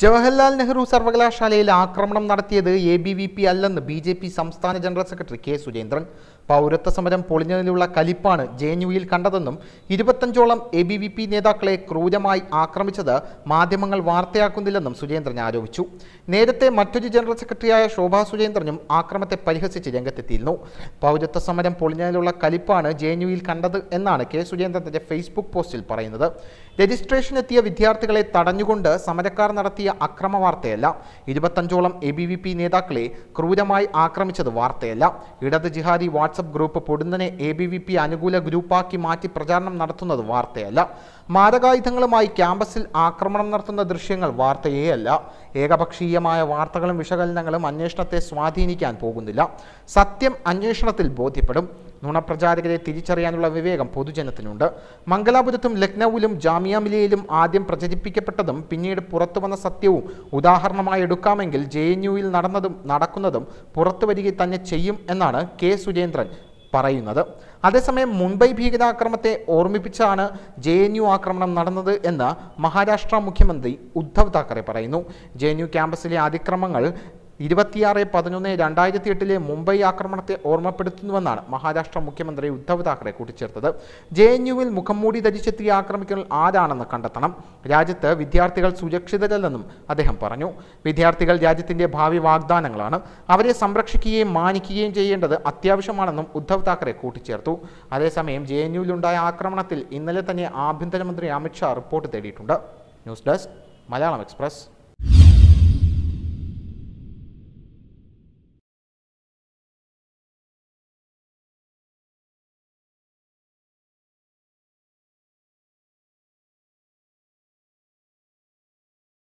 ജവഹർലാൽ നെഹ്റു സർവകലാശാലയിൽ ആക്രമണം നടത്തിയത് എ ബി വി പി അല്ലെന്ന് ബി ജെ പി സംസ്ഥാന ജനറൽ സെക്രട്ടറി കെ സുരേന്ദ്രൻ പൗരത്വ സമരം പൊളിഞ്ഞതിലുള്ള കലിപ്പാണ് ജെ എൻ യുയിൽ കണ്ടതെന്നും ഇരുപത്തഞ്ചോളം എ ബി വി പി നേതാക്കളെ ക്രൂരമായി ആക്രമിച്ചത് മാധ്യമങ്ങൾ വാർത്തയാക്കുന്നില്ലെന്നും സുരേന്ദ്രൻ ആരോപിച്ചു നേരത്തെ മറ്റൊരു ജനറൽ സെക്രട്ടറിയായ ശോഭാ സുരേന്ദ്രനും ആക്രമത്തെ പരിഹസിച്ച് രംഗത്തെത്തിയിരുന്നു പൗരത്വ സമരം പൊളിഞ്ഞതിലുള്ള കലിപ്പാണ് ജെ എൻ യുയിൽ കണ്ടത് എന്നാണ് കെ സുരേന്ദ്രന്റെ ഫേസ്ബുക്ക് പോസ്റ്റിൽ പറയുന്നത് രജിസ്ട്രേഷൻ എത്തിയ വിദ്യാർത്ഥികളെ തടഞ്ഞുകൊണ്ട് സമരക്കാർ നടത്തിയ അക്രമ വാർത്തയല്ല ഇരുപത്തഞ്ചോളം എ ബി വി പി നേതാക്കളെ ക്രൂരമായി ആക്രമിച്ചത് വാർത്തയല്ല ഇടത് ജിഹാദി വാട്ട് വാട്സപ്പ് ഗ്രൂപ്പ് പൊടുന്നനെ എ ബി വി പി അനുകൂല ഗ്രൂപ്പാക്കി മാറ്റി പ്രചാരണം നടത്തുന്നത് വാർത്തയല്ല മാരകായുധങ്ങളുമായി ക്യാമ്പസിൽ ആക്രമണം നടത്തുന്ന ദൃശ്യങ്ങൾ വാർത്തയേ അല്ല ഏകപക്ഷീയമായ വാർത്തകളും വിശകലനങ്ങളും അന്വേഷണത്തെ സ്വാധീനിക്കാൻ പോകുന്നില്ല സത്യം അന്വേഷണത്തിൽ ബോധ്യപ്പെടും നുണപ്രചാരകരെ തിരിച്ചറിയാനുള്ള വിവേകം പൊതുജനത്തിനുണ്ട് മംഗലാപുരത്തും ലക്നൌവിലും ജാമിയ ആദ്യം പ്രചരിപ്പിക്കപ്പെട്ടതും പിന്നീട് പുറത്തുവന്ന സത്യവും ഉദാഹരണമായി എടുക്കാമെങ്കിൽ ജെ എൻ യുയിൽ നടന്നതും നടക്കുന്നതും പുറത്തുവരികയും തന്നെ ചെയ്യും എന്നാണ് കെ സുരേന്ദ്രൻ പറയുന്നത് അതേസമയം മുംബൈ ഭീകരാക്രമത്തെ ഓർമ്മിപ്പിച്ചാണ് ജെ എൻ യു ആക്രമണം നടന്നത് എന്ന് മഹാരാഷ്ട്ര മുഖ്യമന്ത്രി ഉദ്ധവ് താക്കറെ പറയുന്നു ജെ എൻ യു ക്യാമ്പസിലെ അതിക്രമങ്ങൾ ഇരുപത്തിയാറ് പതിനൊന്ന് രണ്ടായിരത്തി എട്ടിലെ മുംബൈ ആക്രമണത്തെ ഓർമ്മപ്പെടുത്തുന്നുവെന്നാണ് മഹാരാഷ്ട്ര മുഖ്യമന്ത്രി ഉദ്ധവ് താക്കറെ കൂട്ടിച്ചേർത്തത് ജെ എൻ യുവിൽ മുഖംമൂടി ധരിച്ചെത്തിയ ആക്രമിക്കുന്ന ആരാണെന്ന് കണ്ടെത്തണം രാജ്യത്ത് വിദ്യാർത്ഥികൾ സുരക്ഷിതരല്ലെന്നും അദ്ദേഹം പറഞ്ഞു വിദ്യാർത്ഥികൾ രാജ്യത്തിന്റെ ഭാവി വാഗ്ദാനങ്ങളാണ് അവരെ സംരക്ഷിക്കുകയും മാനിക്കുകയും ചെയ്യേണ്ടത് അത്യാവശ്യമാണെന്നും ഉദ്ധവ് താക്കറെ കൂട്ടിച്ചേർത്തു അതേസമയം ജെ എൻ യുവിലുണ്ടായ ആക്രമണത്തിൽ ഇന്നലെ തന്നെ ആഭ്യന്തരമന്ത്രി അമിത്ഷാ റിപ്പോർട്ട് തേടിയിട്ടുണ്ട് ന്യൂസ് ഡെസ്ക് മലയാളം എക്സ്പ്രസ്